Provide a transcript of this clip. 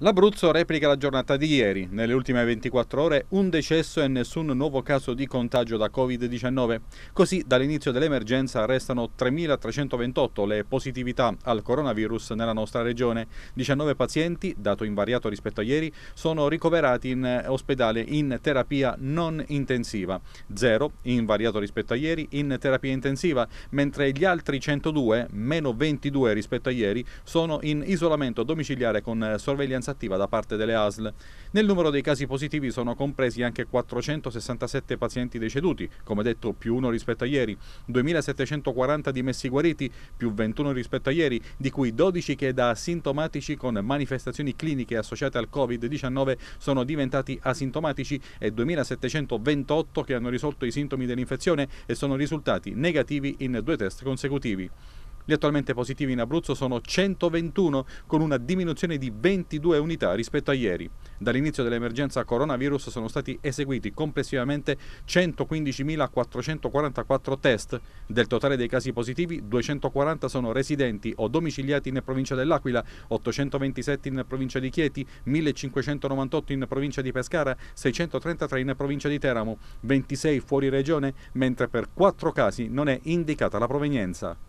L'Abruzzo replica la giornata di ieri. Nelle ultime 24 ore un decesso e nessun nuovo caso di contagio da Covid-19. Così dall'inizio dell'emergenza restano 3.328 le positività al coronavirus nella nostra regione. 19 pazienti, dato invariato rispetto a ieri, sono ricoverati in eh, ospedale in terapia non intensiva. 0, invariato rispetto a ieri, in terapia intensiva, mentre gli altri 102, meno 22 rispetto a ieri, sono in isolamento domiciliare con eh, sorveglianza vigilanza attiva da parte delle ASL. Nel numero dei casi positivi sono compresi anche 467 pazienti deceduti, come detto più uno rispetto a ieri, 2740 dimessi guariti, più 21 rispetto a ieri, di cui 12 che da asintomatici con manifestazioni cliniche associate al Covid-19 sono diventati asintomatici e 2728 che hanno risolto i sintomi dell'infezione e sono risultati negativi in due test consecutivi. Gli attualmente positivi in Abruzzo sono 121, con una diminuzione di 22 unità rispetto a ieri. Dall'inizio dell'emergenza coronavirus sono stati eseguiti complessivamente 115.444 test. Del totale dei casi positivi, 240 sono residenti o domiciliati in provincia dell'Aquila, 827 in provincia di Chieti, 1598 in provincia di Pescara, 633 in provincia di Teramo, 26 fuori regione, mentre per 4 casi non è indicata la provenienza.